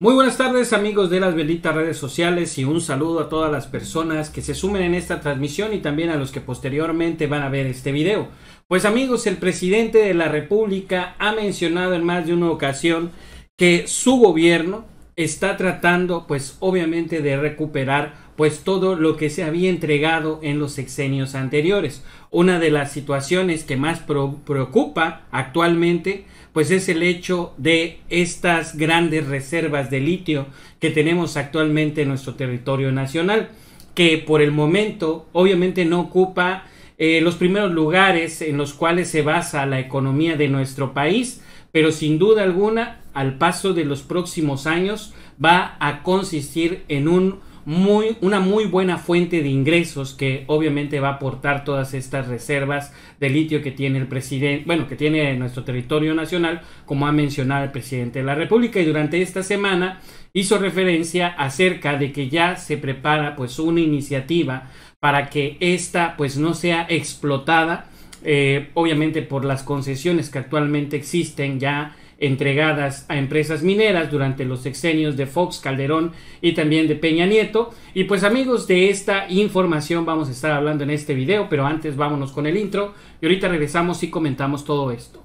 Muy buenas tardes amigos de las benditas redes sociales y un saludo a todas las personas que se sumen en esta transmisión y también a los que posteriormente van a ver este video. Pues amigos, el presidente de la República ha mencionado en más de una ocasión que su gobierno está tratando pues obviamente de recuperar pues todo lo que se había entregado en los sexenios anteriores. Una de las situaciones que más preocupa actualmente pues es el hecho de estas grandes reservas de litio que tenemos actualmente en nuestro territorio nacional, que por el momento obviamente no ocupa eh, los primeros lugares en los cuales se basa la economía de nuestro país, pero sin duda alguna, al paso de los próximos años, va a consistir en un muy, una muy buena fuente de ingresos que obviamente va a aportar todas estas reservas de litio que tiene el presidente, bueno, que tiene nuestro territorio nacional, como ha mencionado el presidente de la República. Y durante esta semana hizo referencia acerca de que ya se prepara pues una iniciativa para que esta pues no sea explotada. Eh, obviamente por las concesiones que actualmente existen ya entregadas a empresas mineras durante los sexenios de Fox, Calderón y también de Peña Nieto. Y pues amigos, de esta información vamos a estar hablando en este video, pero antes vámonos con el intro y ahorita regresamos y comentamos todo esto.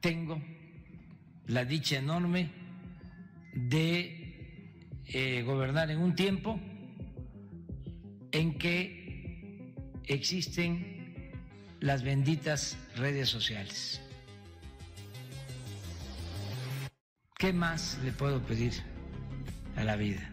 Tengo la dicha enorme de eh, gobernar en un tiempo en que existen las benditas redes sociales ¿Qué más le puedo pedir a la vida?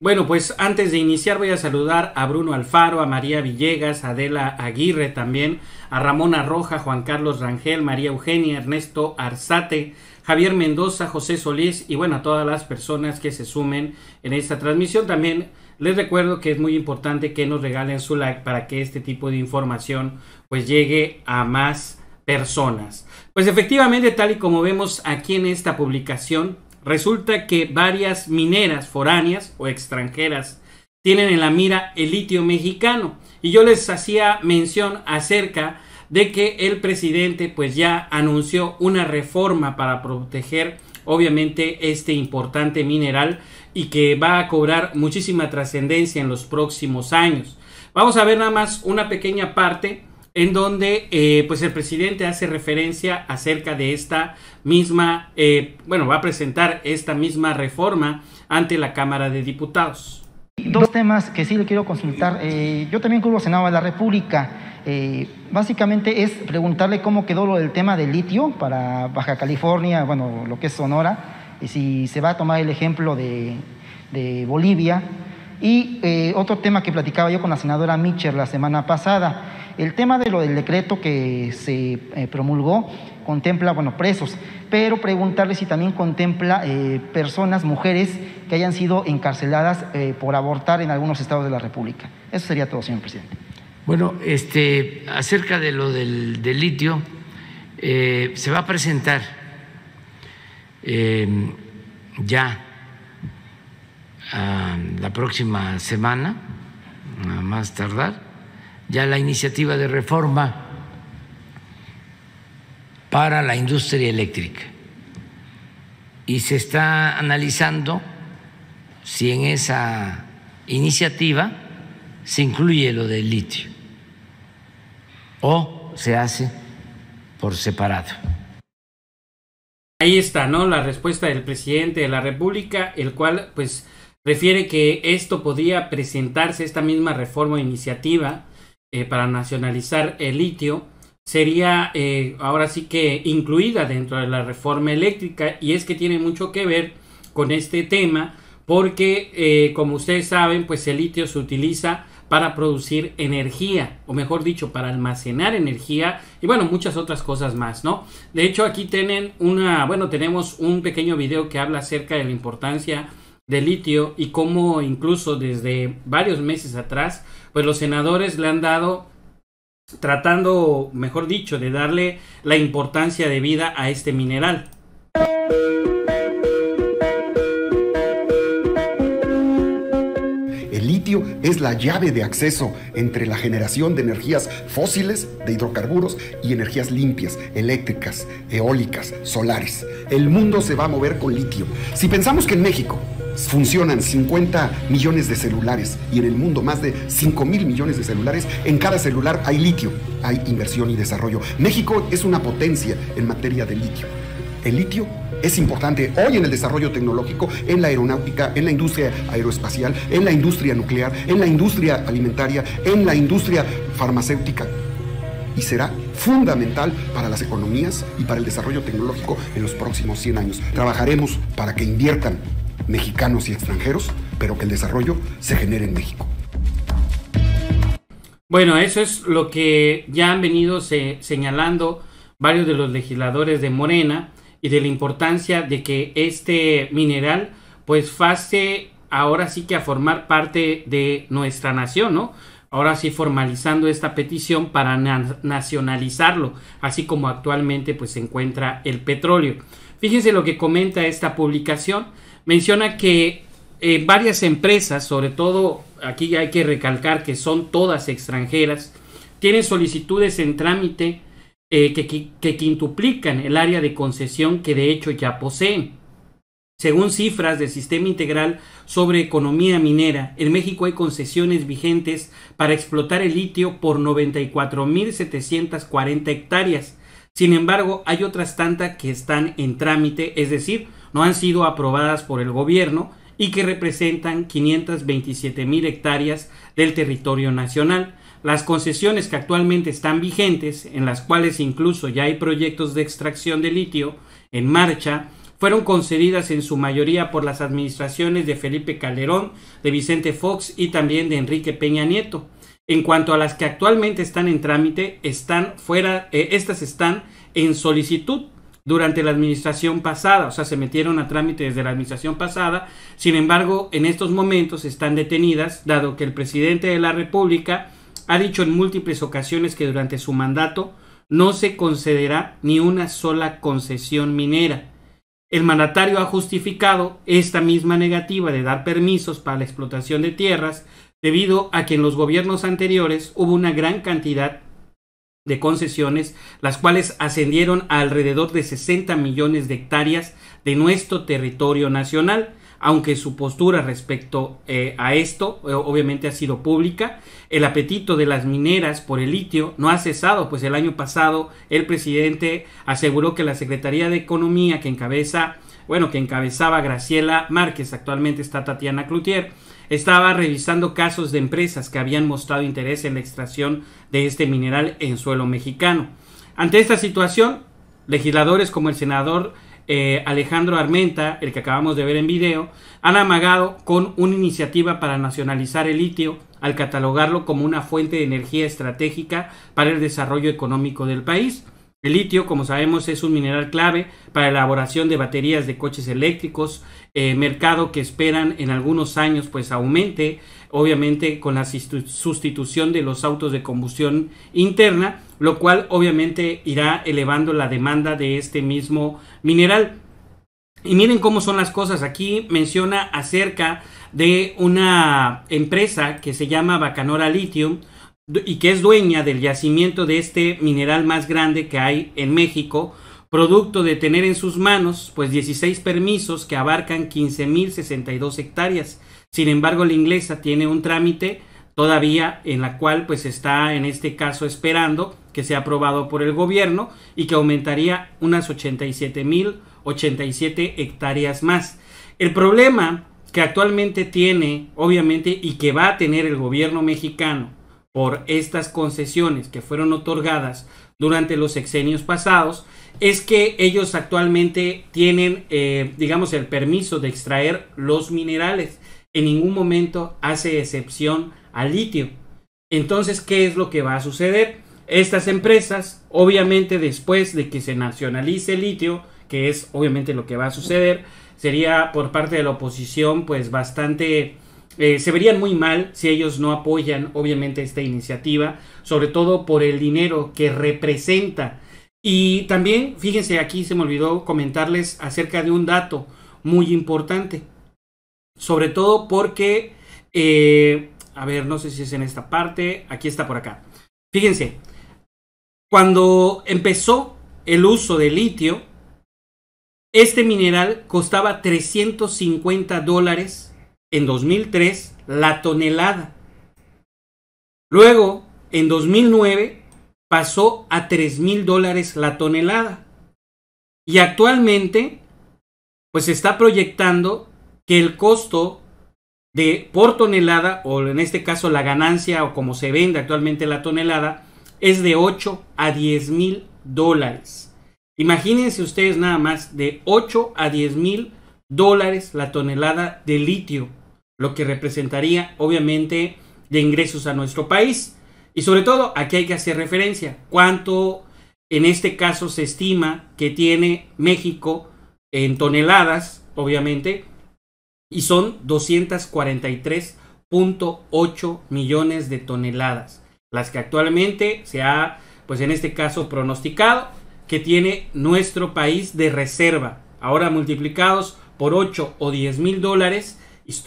Bueno, pues antes de iniciar voy a saludar a Bruno Alfaro, a María Villegas, a Adela Aguirre también, a Ramona Roja, Juan Carlos Rangel, María Eugenia, Ernesto Arzate, Javier Mendoza, José Solís y bueno, a todas las personas que se sumen en esta transmisión. También les recuerdo que es muy importante que nos regalen su like para que este tipo de información pues llegue a más personas. Pues efectivamente, tal y como vemos aquí en esta publicación, resulta que varias mineras foráneas o extranjeras tienen en la mira el litio mexicano. Y yo les hacía mención acerca de que el presidente pues ya anunció una reforma para proteger obviamente este importante mineral y que va a cobrar muchísima trascendencia en los próximos años. Vamos a ver nada más una pequeña parte en donde eh, pues el presidente hace referencia acerca de esta misma, eh, bueno, va a presentar esta misma reforma ante la Cámara de Diputados. Dos temas que sí le quiero consultar. Eh, yo también como Senado de la República. básicamente es preguntarle cómo quedó lo del tema del litio para Baja California, bueno, lo que es Sonora, y si se va a tomar el ejemplo de Bolivia y eh, otro tema que platicaba yo con la senadora Mitchell la semana pasada, el tema de lo del decreto que se eh, promulgó contempla, bueno, presos, pero preguntarle si también contempla eh, personas, mujeres que hayan sido encarceladas por abortar en algunos estados de la República. Eso sería todo, señor presidente. Bueno, este, acerca de lo del, del litio, se va a presentar ya la próxima semana, a más tardar, ya la iniciativa de reforma para la industria eléctrica. Y se está analizando si en esa iniciativa se incluye lo del litio o se hace por separado. Ahí está, ¿no? La respuesta del presidente de la República, el cual pues refiere que esto podría presentarse, esta misma reforma o iniciativa eh, para nacionalizar el litio, sería eh, ahora sí que incluida dentro de la reforma eléctrica y es que tiene mucho que ver con este tema porque eh, como ustedes saben pues el litio se utiliza para producir energía o mejor dicho para almacenar energía y bueno muchas otras cosas más no de hecho aquí tienen una bueno tenemos un pequeño video que habla acerca de la importancia de litio y cómo incluso desde varios meses atrás, pues los senadores le han dado tratando, mejor dicho, de darle la importancia de vida a este mineral. El litio es la llave de acceso entre la generación de energías fósiles, de hidrocarburos y energías limpias, eléctricas, eólicas, solares. El mundo se va a mover con litio. Si pensamos que en México funcionan 50 millones de celulares y en el mundo más de 5 mil millones de celulares, en cada celular hay litio, hay inversión y desarrollo. México es una potencia en materia de litio. El litio es importante hoy en el desarrollo tecnológico, en la aeronáutica, en la industria aeroespacial, en la industria nuclear, en la industria alimentaria, en la industria farmacéutica. Y será fundamental para las economías y para el desarrollo tecnológico en los próximos 100 años. Trabajaremos para que inviertan mexicanos y extranjeros, pero que el desarrollo se genere en México. Bueno, eso es lo que ya han venido señalando varios de los legisladores de Morena y de la importancia de que este mineral pues pase ahora sí que a formar parte de nuestra nación, ¿no? Ahora sí formalizando esta petición para nacionalizarlo, así como actualmente pues se encuentra el petróleo. Fíjense lo que comenta esta publicación menciona que eh, varias empresas, sobre todo aquí hay que recalcar que son todas extranjeras, tienen solicitudes en trámite eh, que, que, quintuplican el área de concesión que de hecho ya poseen. Según cifras del Sistema Integral sobre Economía Minera, en México hay concesiones vigentes para explotar el litio por 94.740 hectáreas. Sin embargo, hay otras tantas que están en trámite, es decir, no han sido aprobadas por el gobierno y que representan 527 mil hectáreas del territorio nacional. Las concesiones que actualmente están vigentes, en las cuales incluso ya hay proyectos de extracción de litio en marcha, fueron concedidas en su mayoría por las administraciones de Felipe Calderón, de Vicente Fox y también de Enrique Peña Nieto. En cuanto a las que actualmente están en trámite, están fuera, eh, estas están en solicitud durante la administración pasada, o sea, se metieron a trámite desde la administración pasada, sin embargo, en estos momentos están detenidas, dado que el presidente de la República ha dicho en múltiples ocasiones que durante su mandato no se concederá ni una sola concesión minera. El mandatario ha justificado esta misma negativa de dar permisos para la explotación de tierras debido a que en los gobiernos anteriores hubo una gran cantidad de de concesiones, las cuales ascendieron a alrededor de 60 millones de hectáreas de nuestro territorio nacional, aunque su postura respecto eh, a esto eh, obviamente ha sido pública. El apetito de las mineras por el litio no ha cesado, pues el año pasado el presidente aseguró que la Secretaría de Economía que encabeza, bueno, que encabezaba Graciela Márquez, actualmente está Tatiana Cloutier, estaba revisando casos de empresas que habían mostrado interés en la extracción de este mineral en suelo mexicano. Ante esta situación, legisladores como el senador eh, Alejandro Armenta, el que acabamos de ver en video, han amagado con una iniciativa para nacionalizar el litio al catalogarlo como una fuente de energía estratégica para el desarrollo económico del país. El litio, como sabemos, es un mineral clave para la elaboración de baterías de coches eléctricos, eh, mercado que esperan en algunos años pues aumente, obviamente con la sustitución de los autos de combustión interna, lo cual obviamente irá elevando la demanda de este mismo mineral. Y miren cómo son las cosas. Aquí menciona acerca de una empresa que se llama Bacanora Lithium y que es dueña del yacimiento de este mineral más grande que hay en México, producto de tener en sus manos pues 16 permisos que abarcan 15.062 hectáreas. Sin embargo, la inglesa tiene un trámite todavía en la cual pues está en este caso esperando que sea aprobado por el gobierno y que aumentaría unas 87.087 hectáreas más. El problema que actualmente tiene, obviamente, y que va a tener el gobierno mexicano por estas concesiones que fueron otorgadas durante los sexenios pasados, es que ellos actualmente tienen, eh, digamos, el permiso de extraer los minerales. En ningún momento hace excepción al litio. Entonces, ¿qué es lo que va a suceder? Estas empresas, obviamente después de que se nacionalice el litio, que es obviamente lo que va a suceder, sería por parte de la oposición pues bastante... Eh, se verían muy mal si ellos no apoyan obviamente esta iniciativa, sobre todo por el dinero que representa y también, fíjense, aquí se me olvidó comentarles acerca de un dato muy importante. Sobre todo porque, eh, a ver, no sé si es en esta parte, aquí está por acá. Fíjense, cuando empezó el uso de litio, este mineral costaba 350 dólares en 2003 la tonelada. Luego, en 2009, pasó a 3 mil dólares la tonelada. Y actualmente, pues se está proyectando que el costo de por tonelada, o en este caso la ganancia, o como se vende actualmente la tonelada, es de 8 a 10 mil dólares. Imagínense ustedes nada más de 8 a 10 mil dólares la tonelada de litio, lo que representaría obviamente de ingresos a nuestro país. Y sobre todo, aquí hay que hacer referencia. ¿Cuánto en este caso se estima que tiene México en toneladas, obviamente? Y son 243.8 millones de toneladas. Las que actualmente se ha, pues en este caso, pronosticado que tiene nuestro país de reserva. Ahora multiplicados por 8 o 10 mil dólares.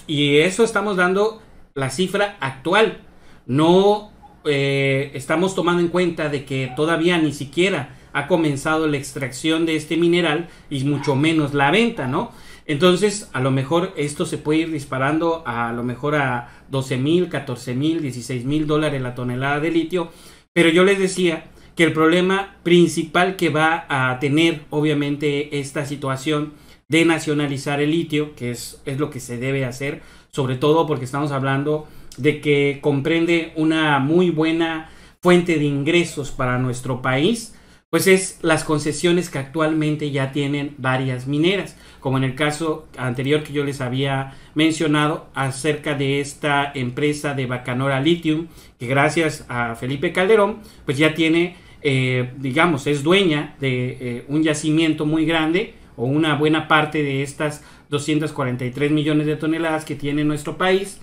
Y eso estamos dando la cifra actual. No eh, estamos tomando en cuenta de que todavía ni siquiera ha comenzado la extracción de este mineral y mucho menos la venta, ¿no? Entonces, a lo mejor esto se puede ir disparando a, lo mejor a 12 mil, 14 mil, 16 mil dólares la tonelada de litio. Pero yo les decía que el problema principal que va a tener, obviamente, esta situación de nacionalizar el litio, que es, es lo que se debe hacer, sobre todo porque estamos hablando de que comprende una muy buena fuente de ingresos para nuestro país, pues es las concesiones que actualmente ya tienen varias mineras, como en el caso anterior que yo les había mencionado acerca de esta empresa de Bacanora Lithium, que gracias a Felipe Calderón, pues ya tiene, eh, digamos, es dueña de eh, un yacimiento muy grande o una buena parte de estas 243 millones de toneladas que tiene nuestro país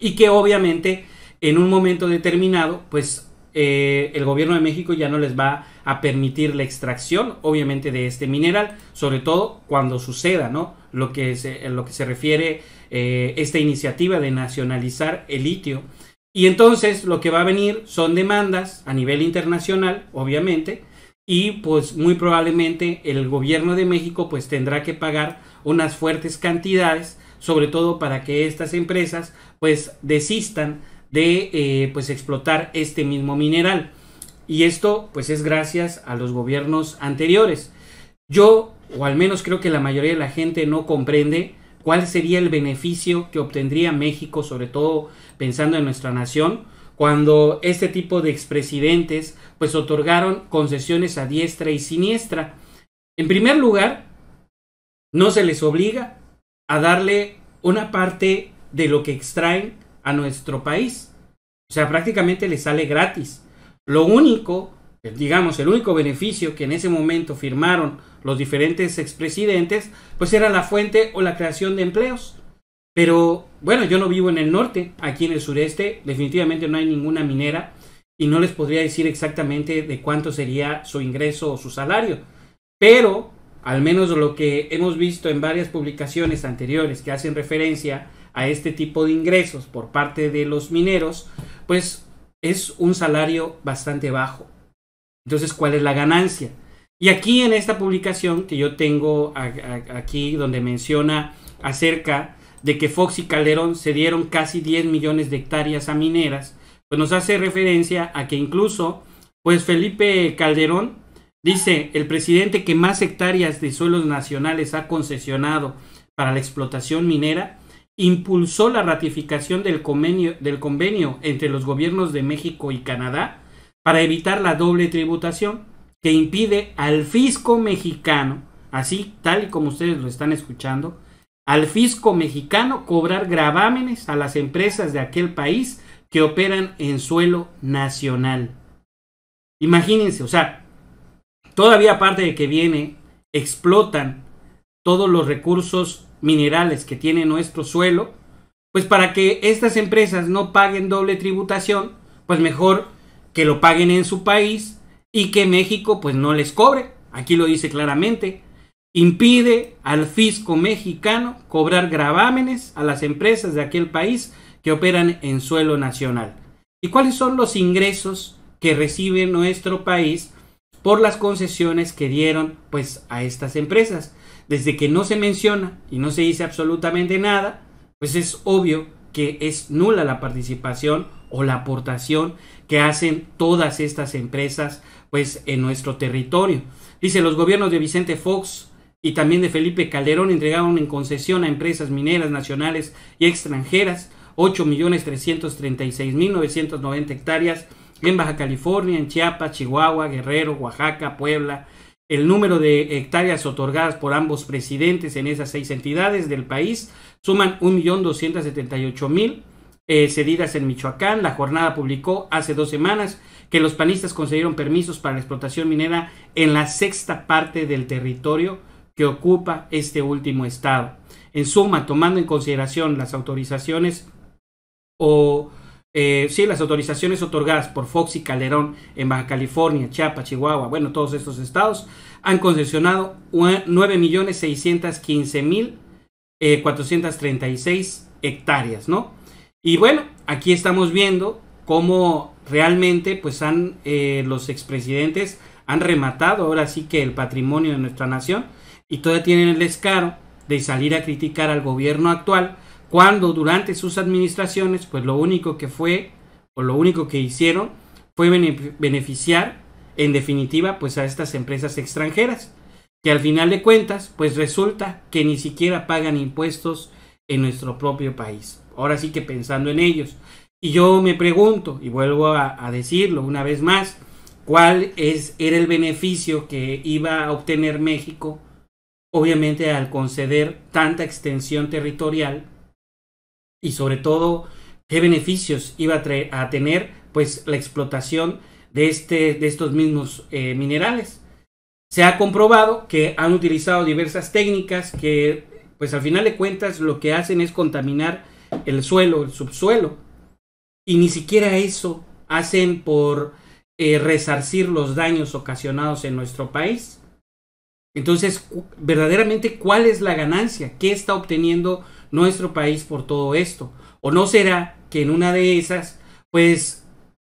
y que obviamente en un momento determinado, pues eh, el gobierno de México ya no les va a permitir la extracción, obviamente, de este mineral, sobre todo cuando suceda, ¿no? Lo que se, lo que se refiere eh, esta iniciativa de nacionalizar el litio. Y entonces lo que va a venir son demandas a nivel internacional, obviamente, y pues muy probablemente el gobierno de México pues tendrá que pagar unas fuertes cantidades, sobre todo para que estas empresas pues desistan de eh, pues explotar este mismo mineral. Y esto pues es gracias a los gobiernos anteriores. Yo, o al menos creo que la mayoría de la gente no comprende cuál sería el beneficio que obtendría México, sobre todo pensando en nuestra nación, cuando este tipo de expresidentes pues otorgaron concesiones a diestra y siniestra. En primer lugar, no se les obliga a darle una parte de lo que extraen a nuestro país. O sea, prácticamente les sale gratis. Lo único, digamos, el único beneficio que en ese momento firmaron los diferentes expresidentes, pues era la fuente o la creación de empleos. Pero bueno, yo no vivo en el norte, aquí en el sureste definitivamente no hay ninguna minera y no les podría decir exactamente de cuánto sería su ingreso o su salario. Pero al menos lo que hemos visto en varias publicaciones anteriores que hacen referencia a este tipo de ingresos por parte de los mineros, pues es un salario bastante bajo. Entonces, ¿cuál es la ganancia? Y aquí en esta publicación que yo tengo aquí donde menciona acerca de que Fox y Calderón se dieron casi 10 millones de hectáreas a mineras, pues nos hace referencia a que incluso, pues Felipe Calderón dice, el presidente que más hectáreas de suelos nacionales ha concesionado para la explotación minera impulsó la ratificación del convenio, del convenio entre los gobiernos de México y Canadá para evitar la doble tributación que impide al fisco mexicano, así tal y como ustedes lo están escuchando, al fisco mexicano cobrar gravámenes a las empresas de aquel país que operan en suelo nacional. Imagínense, o sea, todavía aparte de que viene, explotan todos los recursos minerales que tiene nuestro suelo, pues para que estas empresas no paguen doble tributación, pues mejor que lo paguen en su país y que México pues no les cobre. Aquí lo dice claramente. Impide al fisco mexicano cobrar gravámenes a las empresas de aquel país que operan en suelo nacional. ¿Y cuáles son los ingresos que recibe nuestro país por las concesiones que dieron pues a estas empresas? desde que no se menciona y no se dice absolutamente nada, pues es obvio que es nula la participación o la aportación que hacen todas estas empresas pues en nuestro territorio. Dice, los gobiernos de Vicente Fox y también de Felipe Calderón entregaron en concesión a empresas mineras nacionales y extranjeras 8.336.990 hectáreas en Baja California, en Chiapas, Chihuahua, Guerrero, Oaxaca, Puebla, el número de hectáreas otorgadas por ambos presidentes en esas seis entidades del país suman 1.278.000 eh, cedidas en Michoacán. La jornada publicó hace dos semanas que los panistas concedieron permisos para la explotación minera en la sexta parte del territorio que ocupa este último estado. En suma, tomando en consideración las autorizaciones o eh, sí, las autorizaciones otorgadas por Fox y Calderón en Baja California, Chiapas, Chihuahua, bueno, todos estos estados, han concesionado 9.615.436 eh, hectáreas, ¿no? Y bueno, aquí estamos viendo cómo realmente pues han eh, los expresidentes han rematado ahora sí que el patrimonio de nuestra nación y todavía tienen el descaro de salir a criticar al gobierno actual cuando durante sus administraciones, pues lo único que fue, o lo único que hicieron, fue beneficiar, en definitiva, pues a estas empresas extranjeras, que al final de cuentas, pues resulta que ni siquiera pagan impuestos en nuestro propio país. Ahora sí que pensando en ellos. Y yo me pregunto, y vuelvo a, decirlo una vez más, ¿cuál es, era el beneficio que iba a obtener México? Obviamente al conceder tanta extensión territorial y sobre todo qué beneficios iba a, tener pues la explotación de, este, de estos mismos eh, minerales. Se ha comprobado que han utilizado diversas técnicas que pues al final de cuentas lo que hacen es contaminar el suelo, el subsuelo. Y ni siquiera eso hacen por eh, resarcir los daños ocasionados en nuestro país. Entonces, verdaderamente, ¿cuál es la ganancia? ¿Qué está obteniendo nuestro país por todo esto. ¿O no será que en una de esas, pues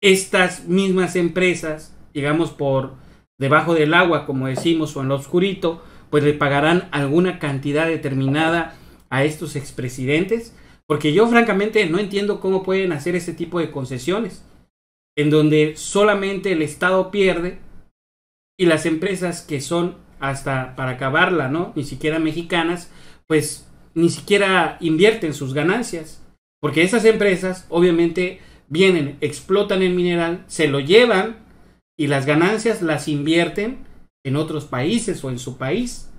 estas mismas empresas, digamos por debajo del agua, como decimos, o en lo oscurito, pues le pagarán alguna cantidad determinada a estos expresidentes? Porque yo francamente no entiendo cómo pueden hacer este tipo de concesiones, en donde solamente el Estado pierde y las empresas que son hasta para acabarla, ¿no? Ni siquiera mexicanas, pues ni siquiera invierten sus ganancias. Porque esas empresas obviamente vienen, explotan el mineral, se lo llevan y las ganancias las invierten en otros países o en su país.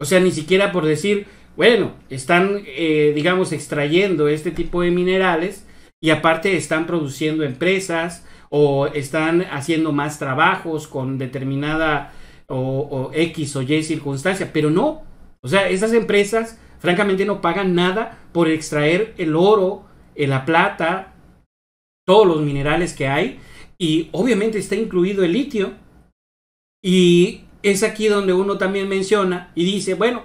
O sea, ni siquiera por decir, bueno, están, eh, digamos, extrayendo este tipo de minerales y aparte están produciendo empresas o están haciendo más trabajos con determinada o, o X o Y circunstancia, pero no. O sea, esas empresas Francamente no pagan nada por extraer el oro, eh, la plata, todos los minerales que hay. Y obviamente está incluido el litio. Y es aquí donde uno también menciona y dice, bueno,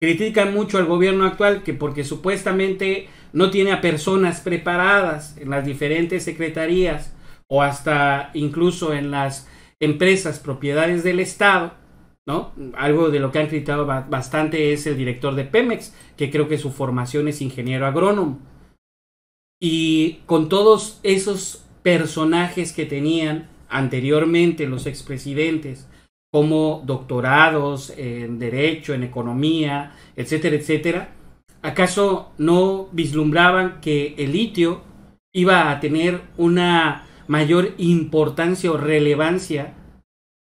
critican mucho al gobierno actual que porque supuestamente no tiene a personas preparadas en las diferentes secretarías o hasta incluso en las empresas propiedades del Estado ¿no? Algo de lo que han criticado bastante es el director de Pemex, que creo que su formación es ingeniero agrónomo. Y con todos esos personajes que tenían anteriormente los expresidentes, como doctorados en derecho, en economía, etcétera, etcétera, ¿acaso no vislumbraban que el litio iba a tener una mayor importancia o relevancia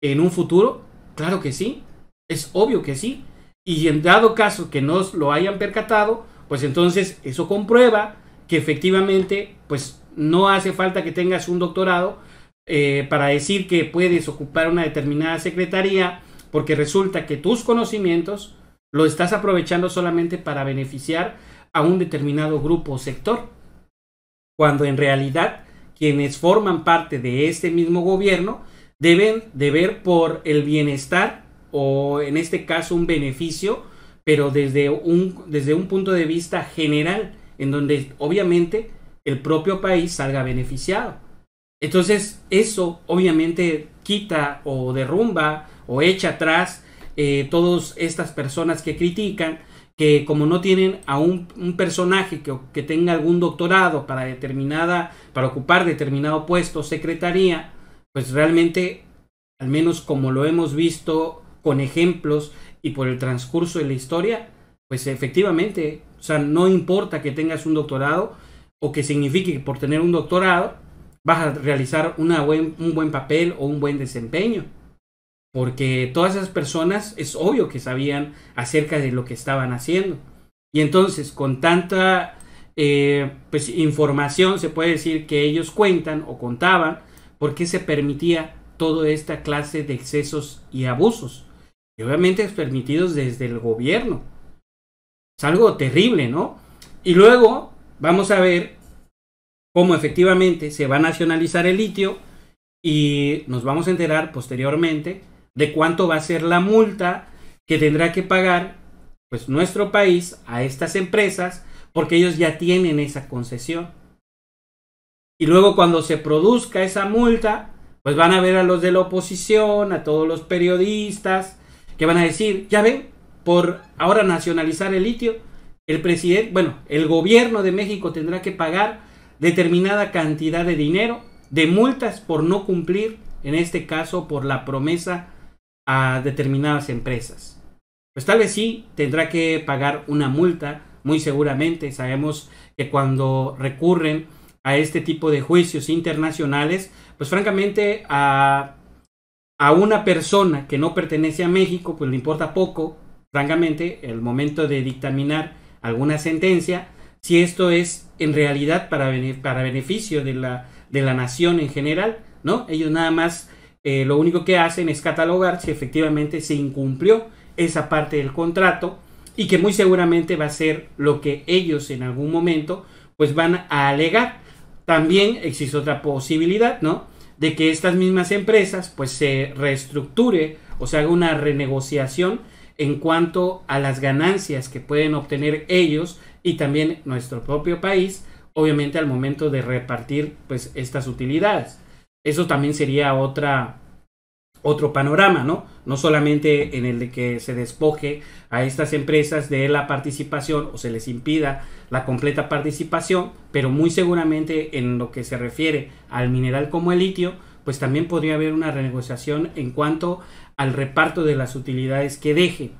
en un futuro? Claro que sí, es obvio que sí. Y en dado caso que no lo hayan percatado, pues entonces eso comprueba que efectivamente, pues no hace falta que tengas un doctorado eh, para decir que puedes ocupar una determinada secretaría, porque resulta que tus conocimientos lo estás aprovechando solamente para beneficiar a un determinado grupo o sector, cuando en realidad quienes forman parte de este mismo gobierno deben de ver por el bienestar o en este caso un beneficio, pero desde un, desde un punto de vista general, en donde obviamente el propio país salga beneficiado. Entonces eso obviamente quita o derrumba o echa atrás eh, todas estas personas que critican que como no tienen a un, personaje que, que, tenga algún doctorado para determinada, para ocupar determinado puesto, secretaría, pues realmente, al menos como lo hemos visto con ejemplos y por el transcurso de la historia, pues efectivamente, o sea, no importa que tengas un doctorado o que signifique que por tener un doctorado vas a realizar una un buen papel o un buen desempeño. Porque todas esas personas es obvio que sabían acerca de lo que estaban haciendo. Y entonces, con tanta eh, pues, información, se puede decir que ellos cuentan o contaban, por qué se permitía toda esta clase de excesos y abusos. Y obviamente es permitidos desde el gobierno. Es algo terrible, ¿no? Y luego vamos a ver cómo efectivamente se va a nacionalizar el litio y nos vamos a enterar posteriormente de cuánto va a ser la multa que tendrá que pagar pues nuestro país a estas empresas porque ellos ya tienen esa concesión. Y luego cuando se produzca esa multa, pues van a ver a los de la oposición, a todos los periodistas, que van a decir, ya ven, por ahora nacionalizar el litio, el presidente, bueno, el gobierno de México tendrá que pagar determinada cantidad de dinero de multas por no cumplir, en este caso, por la promesa a determinadas empresas. Pues tal vez sí, tendrá que pagar una multa, muy seguramente. Sabemos que cuando recurren a este tipo de juicios internacionales, pues francamente a, una persona que no pertenece a México, pues le importa poco, francamente, el momento de dictaminar alguna sentencia, si esto es en realidad para, para beneficio de la, nación en general, ¿no? Ellos nada más eh, lo único que hacen es catalogar si efectivamente se incumplió esa parte del contrato y que muy seguramente va a ser lo que ellos en algún momento pues van a alegar. También existe otra posibilidad, ¿no? De que estas mismas empresas pues se reestructure o se haga una renegociación en cuanto a las ganancias que pueden obtener ellos y también nuestro propio país, obviamente al momento de repartir pues estas utilidades. Eso también sería otra, otro panorama, ¿no? no solamente en el de que se despoje a estas empresas de la participación o se les impida la completa participación, pero muy seguramente en lo que se refiere al mineral como el litio, pues también podría haber una renegociación en cuanto al reparto de las utilidades que deje.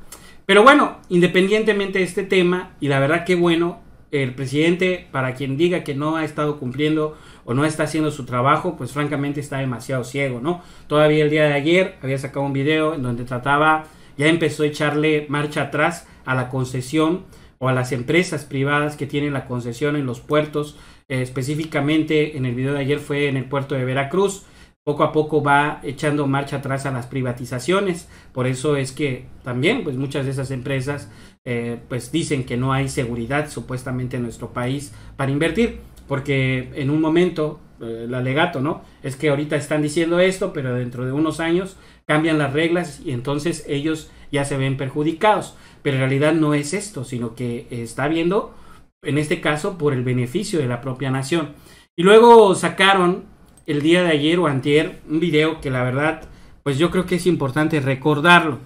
Pero bueno, independientemente de este tema, y la verdad que bueno, el presidente, para quien diga que no ha estado cumpliendo o no está haciendo su trabajo, pues francamente está demasiado ciego, ¿no? Todavía el día de ayer había sacado un video en donde trataba, ya empezó a echarle marcha atrás a la concesión o a las empresas privadas que tienen la concesión en los puertos, eh, específicamente en el video de ayer fue en el puerto de Veracruz, poco a poco va echando marcha atrás a las privatizaciones. Por eso es que también, pues muchas de esas empresas, eh, pues dicen que no hay seguridad supuestamente en nuestro país para invertir porque en un momento, eh, el alegato, ¿no? Es que ahorita están diciendo esto, pero dentro de unos años cambian las reglas y entonces ellos ya se ven perjudicados. Pero en realidad no es esto, sino que está viendo, en este caso, por el beneficio de la propia nación. Y luego sacaron el día de ayer o antier un video que la verdad, pues yo creo que es importante recordarlo.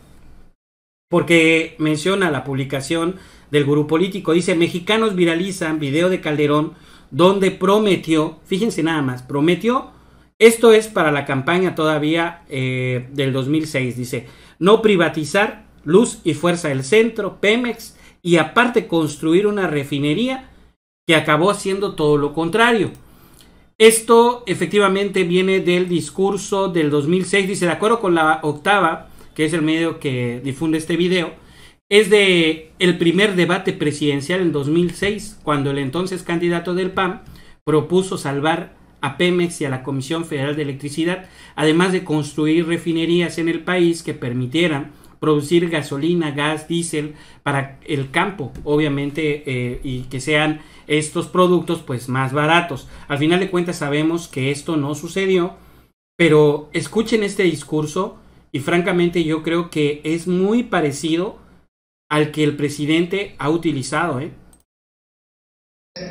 Porque menciona la publicación del gurú político. Dice, mexicanos viralizan video de Calderón donde prometió, fíjense nada más, prometió, esto es para la campaña todavía eh, del 2006, dice, no privatizar luz y fuerza del centro, Pemex, y aparte construir una refinería que acabó haciendo todo lo contrario. Esto efectivamente viene del discurso del 2006, dice, de acuerdo con la octava, que es el medio que difunde este video, es de el primer debate presidencial en 2006, cuando el entonces candidato del PAN propuso salvar a Pemex y a la Comisión Federal de Electricidad, además de construir refinerías en el país que permitieran producir gasolina, gas, diésel para el campo, obviamente, eh, y que sean estos productos pues más baratos. Al final de cuentas sabemos que esto no sucedió, pero escuchen este discurso y francamente yo creo que es muy parecido al que el presidente ha utilizado. ¿eh?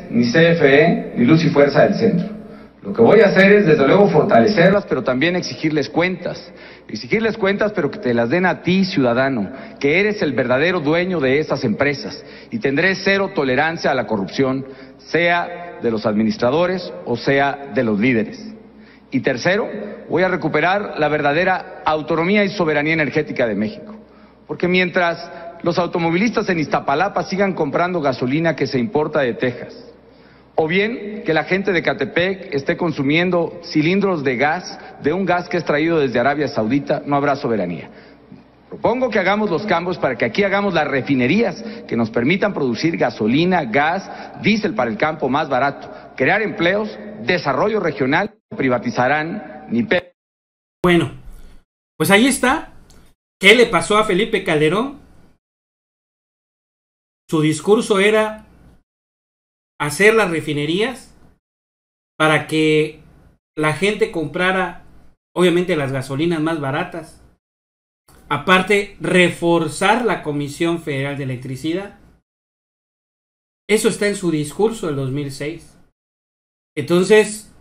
Ni CFE, ni Luz y Fuerza del Centro. Lo que voy a hacer es, desde luego, fortalecerlas, pero también exigirles cuentas. Exigirles cuentas, pero que te las den a ti, ciudadano, que eres el verdadero dueño de esas empresas. Y tendré cero tolerancia a la corrupción, sea de los administradores o sea de los líderes. Y tercero, voy a recuperar la verdadera autonomía y soberanía energética de México. Porque mientras los automovilistas en Iztapalapa sigan comprando gasolina que se importa de Texas. O bien que la gente de Catepec esté consumiendo cilindros de gas, de un gas que es traído desde Arabia Saudita, no habrá soberanía. Propongo que hagamos los cambios para que aquí hagamos las refinerías que nos permitan producir gasolina, gas, diésel para el campo más barato, crear empleos, desarrollo regional, privatizarán ni Bueno, pues ahí está. ¿Qué le pasó a Felipe Calderón? su discurso era hacer las refinerías para que la gente comprara, obviamente, las gasolinas más baratas. Aparte, reforzar la Comisión Federal de Electricidad. Eso está en su discurso del 2006. Entonces,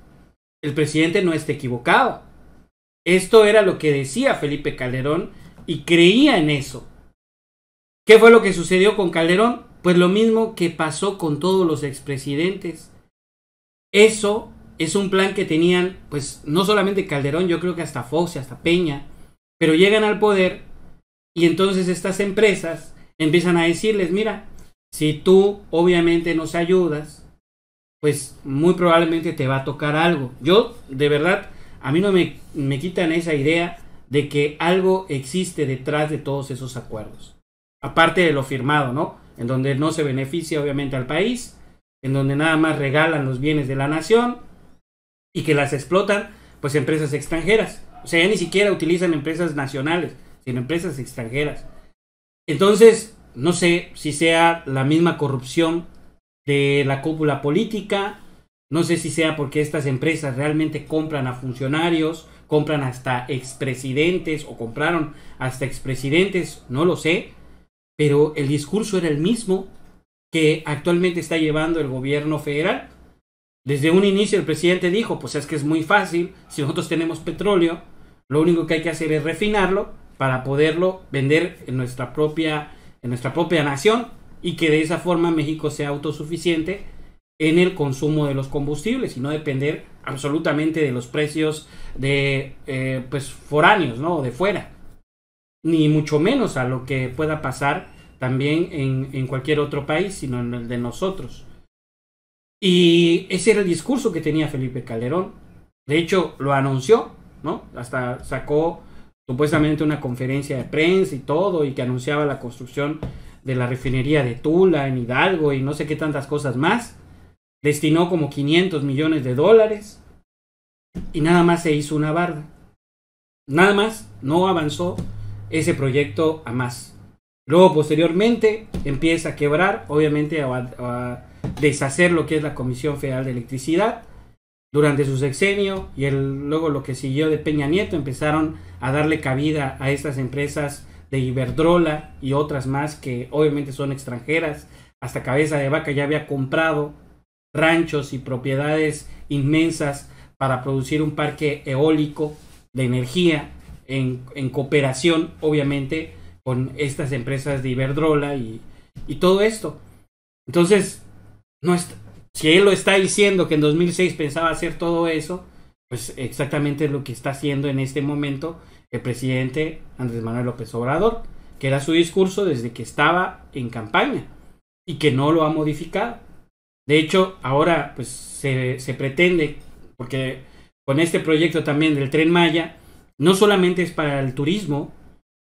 el presidente no está equivocado. Esto era lo que decía Felipe Calderón y creía en eso. ¿Qué fue lo que sucedió con Calderón? Pues lo mismo que pasó con todos los expresidentes. Eso es un plan que tenían, pues no solamente Calderón, yo creo que hasta Fox y hasta Peña, pero llegan al poder y entonces estas empresas empiezan a decirles, mira, si tú obviamente nos ayudas, pues muy probablemente te va a tocar algo. Yo, de verdad, a mí no me, me quitan esa idea de que algo existe detrás de todos esos acuerdos aparte de lo firmado, ¿no? En donde no se beneficia obviamente al país, en donde nada más regalan los bienes de la nación y que las explotan pues empresas extranjeras. O sea, ya ni siquiera utilizan empresas nacionales, sino empresas extranjeras. Entonces, no sé si sea la misma corrupción de la cúpula política, no sé si sea porque estas empresas realmente compran a funcionarios, compran hasta expresidentes o compraron hasta expresidentes, no lo sé pero el discurso era el mismo que actualmente está llevando el gobierno federal. Desde un inicio el presidente dijo, pues es que es muy fácil, si nosotros tenemos petróleo, lo único que hay que hacer es refinarlo para poderlo vender en nuestra propia, en nuestra propia nación y que de esa forma México sea autosuficiente en el consumo de los combustibles y no depender absolutamente de los precios de eh, pues foráneos, ¿no? De fuera ni mucho menos a lo que pueda pasar también en, en cualquier otro país, sino en el de nosotros. Y ese era el discurso que tenía Felipe Calderón. De hecho, lo anunció, ¿no? Hasta sacó supuestamente una conferencia de prensa y todo, y que anunciaba la construcción de la refinería de Tula en Hidalgo y no sé qué tantas cosas más. Destinó como 500 millones de dólares y nada más se hizo una barda. Nada más, no avanzó ese proyecto a más. Luego, posteriormente, empieza a quebrar, obviamente, a, deshacer lo que es la Comisión Federal de Electricidad. Durante su sexenio y luego lo que siguió de Peña Nieto, empezaron a darle cabida a estas empresas de Iberdrola y otras más que obviamente son extranjeras. Hasta Cabeza de Vaca ya había comprado ranchos y propiedades inmensas para producir un parque eólico de energía en, cooperación, obviamente, con estas empresas de Iberdrola y, y todo esto. Entonces, no si él lo está diciendo que en 2006 pensaba hacer todo eso, pues exactamente es lo que está haciendo en este momento el presidente Andrés Manuel López Obrador, que era su discurso desde que estaba en campaña y que no lo ha modificado. De hecho, ahora pues se, se pretende, porque con este proyecto también del tren Maya, no solamente es para el turismo,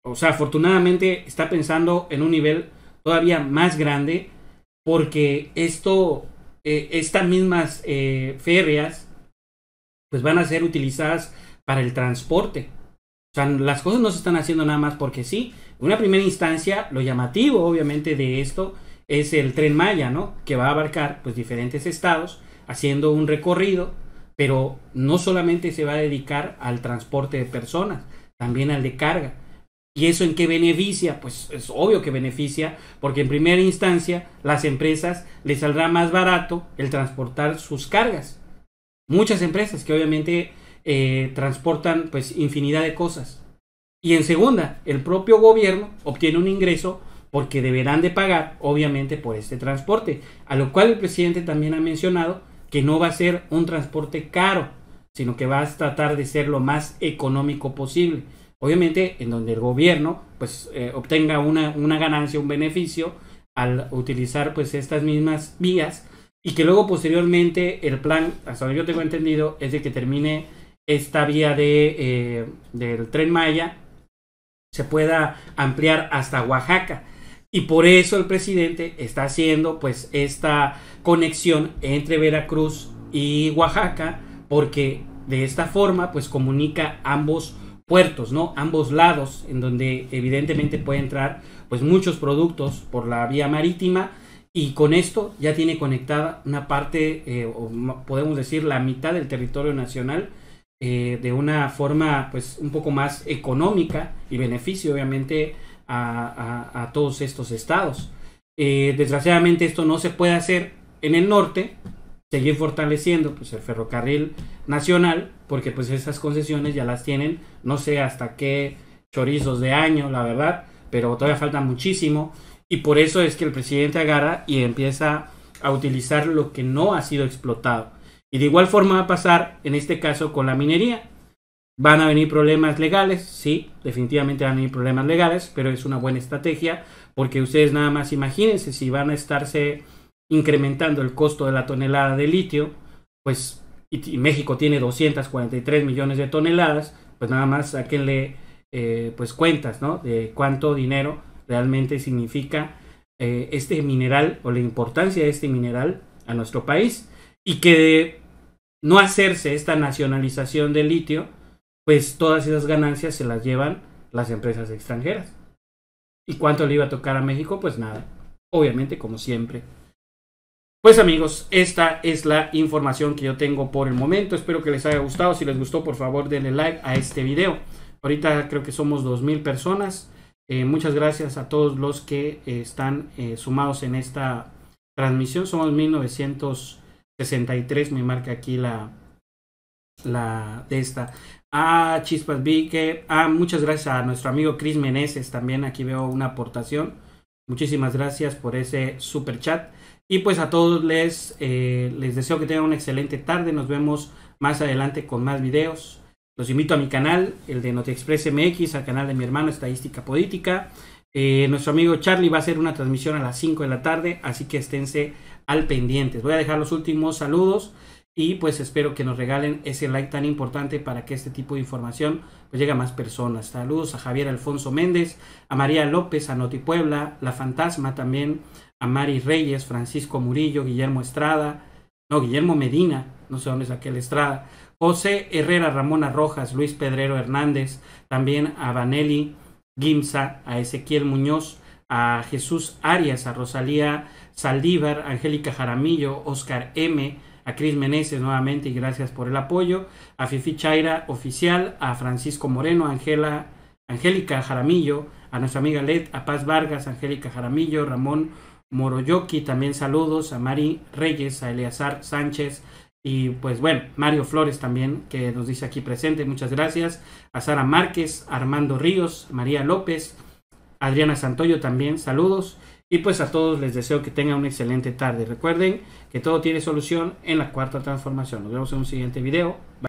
o sea, afortunadamente está pensando en un nivel todavía más grande, porque esto, eh, estas mismas eh, férreas, pues van a ser utilizadas para el transporte. O sea, las cosas no se están haciendo nada más porque sí. En una primera instancia, lo llamativo, obviamente, de esto es el tren Maya, ¿no? Que va a abarcar, pues, diferentes estados, haciendo un recorrido pero no solamente se va a dedicar al transporte de personas, también al de carga. ¿Y eso en qué beneficia? Pues es obvio que beneficia, porque en primera instancia las empresas les saldrá más barato el transportar sus cargas. Muchas empresas que obviamente eh, transportan pues infinidad de cosas. Y en segunda, el propio gobierno obtiene un ingreso porque deberán de pagar obviamente por este transporte, a lo cual el presidente también ha mencionado que no va a ser un transporte caro, sino que va a tratar de ser lo más económico posible. Obviamente, en donde el gobierno pues eh, obtenga una, ganancia, un beneficio al utilizar pues estas mismas vías y que luego posteriormente el plan, hasta donde yo tengo entendido, es de que termine esta vía de, eh, del tren Maya, se pueda ampliar hasta Oaxaca y por eso el presidente está haciendo pues esta conexión entre Veracruz y Oaxaca, porque de esta forma pues comunica ambos puertos, ¿no? Ambos lados, en donde evidentemente puede entrar pues muchos productos por la vía marítima y con esto ya tiene conectada una parte, eh, o podemos decir la mitad del territorio nacional eh, de una forma pues un poco más económica y beneficio obviamente a, todos estos estados. Eh, desgraciadamente esto no se puede hacer en el norte, seguir fortaleciendo pues, el ferrocarril nacional, porque pues esas concesiones ya las tienen, no sé hasta qué chorizos de año, la verdad, pero todavía falta muchísimo. Y por eso es que el presidente agarra y empieza a utilizar lo que no ha sido explotado. Y de igual forma va a pasar en este caso con la minería. Van a venir problemas legales, sí, definitivamente van a venir problemas legales, pero es una buena estrategia porque ustedes nada más imagínense si van a estarse incrementando el costo de la tonelada de litio, pues y, México tiene 243 millones de toneladas, pues nada más saquenle eh, pues cuentas, ¿no? De cuánto dinero realmente significa eh, este mineral o la importancia de este mineral a nuestro país y que de no hacerse esta nacionalización del litio, pues todas esas ganancias se las llevan las empresas extranjeras. ¿Y cuánto le iba a tocar a México? Pues nada. Obviamente, como siempre. Pues amigos, esta es la información que yo tengo por el momento. Espero que les haya gustado. Si les gustó, por favor, denle like a este video. Ahorita creo que somos 2.000 personas. Eh, muchas gracias a todos los que eh, están eh, sumados en esta transmisión. Somos 1963, me marca aquí la, la de esta. Ah, Chispas Vique, muchas gracias a nuestro amigo Chris Meneses. También aquí veo una aportación. Muchísimas gracias por ese super chat. Y pues a todos les, eh, les deseo que tengan una excelente tarde. Nos vemos más adelante con más videos. Los invito a mi canal, el de NotiExpress MX, al canal de mi hermano Estadística Política. Eh, nuestro amigo Charlie va a hacer una transmisión a las 5 de la tarde, así que esténse al pendiente. Voy a dejar los últimos saludos. Y pues espero que nos regalen ese like tan importante para que este tipo de información pues llegue a más personas. Saludos a Javier Alfonso Méndez, a María López, a Noti Puebla, La Fantasma también, a Mari Reyes, Francisco Murillo, Guillermo Estrada, no, Guillermo Medina, no sé dónde es aquel Estrada, José Herrera Ramona Rojas, Luis Pedrero Hernández, también a Vanelli Gimsa, a Ezequiel Muñoz, a Jesús Arias, a Rosalía Saldívar, Angélica Jaramillo, Oscar M., a Cris Meneses nuevamente y gracias por el apoyo, a Fifi Chaira Oficial, a Francisco Moreno, Angela, Angélica Jaramillo, a nuestra amiga Led, a Paz Vargas, Angélica Jaramillo, Ramón Moroyoki, también saludos, a Mari Reyes, a Eleazar Sánchez, y pues bueno, Mario Flores también, que nos dice aquí presente, muchas gracias. A Sara Márquez, Armando Ríos, María López, Adriana Santoyo también, saludos. Y pues a todos les deseo que tengan una excelente tarde. Recuerden que todo tiene solución en la cuarta transformación. Nos vemos en un siguiente video. Bye.